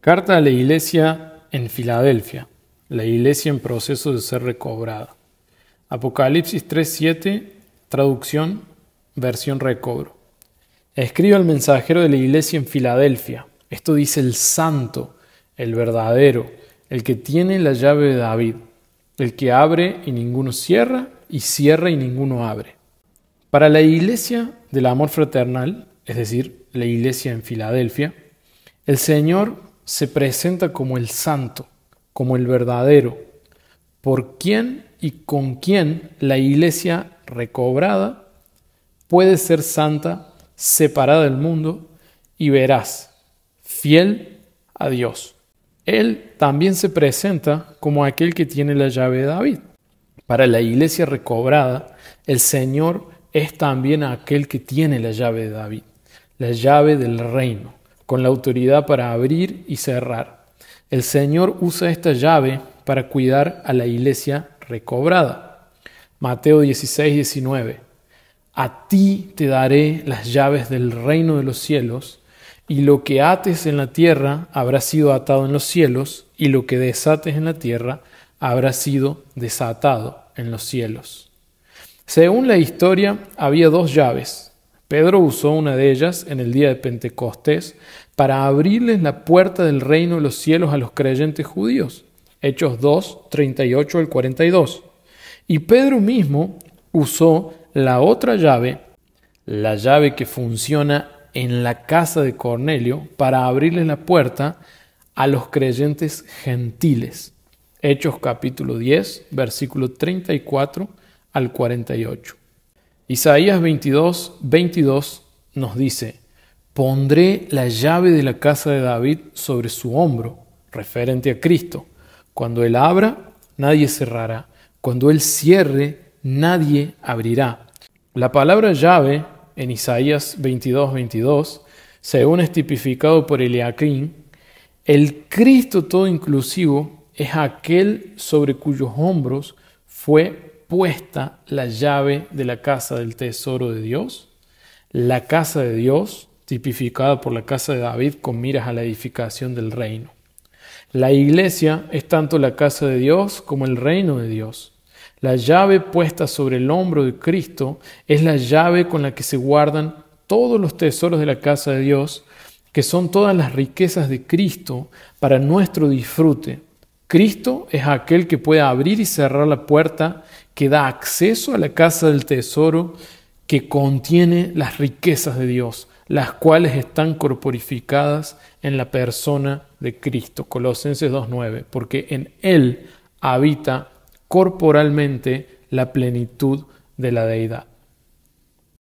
Carta a la iglesia en Filadelfia, la iglesia en proceso de ser recobrada. Apocalipsis 3:7, traducción, versión recobro. Escribe al mensajero de la iglesia en Filadelfia. Esto dice el santo, el verdadero, el que tiene la llave de David, el que abre y ninguno cierra, y cierra y ninguno abre. Para la iglesia del amor fraternal, es decir, la iglesia en Filadelfia, el Señor se presenta como el santo, como el verdadero, por quien y con quien la iglesia recobrada puede ser santa, separada del mundo y verás, fiel a Dios. Él también se presenta como aquel que tiene la llave de David. Para la iglesia recobrada, el Señor es también aquel que tiene la llave de David, la llave del reino con la autoridad para abrir y cerrar. El Señor usa esta llave para cuidar a la iglesia recobrada. Mateo 16, 19. A ti te daré las llaves del reino de los cielos, y lo que ates en la tierra habrá sido atado en los cielos, y lo que desates en la tierra habrá sido desatado en los cielos. Según la historia, había dos llaves, Pedro usó una de ellas en el día de Pentecostés para abrirles la puerta del reino de los cielos a los creyentes judíos. Hechos 2, 38 al 42. Y Pedro mismo usó la otra llave, la llave que funciona en la casa de Cornelio, para abrirles la puerta a los creyentes gentiles. Hechos capítulo 10, versículo 34 al 48. Isaías 22, 22 nos dice, pondré la llave de la casa de David sobre su hombro, referente a Cristo. Cuando él abra, nadie cerrará. Cuando él cierre, nadie abrirá. La palabra llave en Isaías 22, 22, según es tipificado por Eliakim, el Cristo todo inclusivo es aquel sobre cuyos hombros fue puesta la llave de la casa del tesoro de Dios, la casa de Dios, tipificada por la casa de David con miras a la edificación del reino. La iglesia es tanto la casa de Dios como el reino de Dios. La llave puesta sobre el hombro de Cristo es la llave con la que se guardan todos los tesoros de la casa de Dios, que son todas las riquezas de Cristo para nuestro disfrute, Cristo es aquel que puede abrir y cerrar la puerta que da acceso a la casa del tesoro que contiene las riquezas de Dios, las cuales están corporificadas en la persona de Cristo. Colosenses 2.9, porque en Él habita corporalmente la plenitud de la deidad.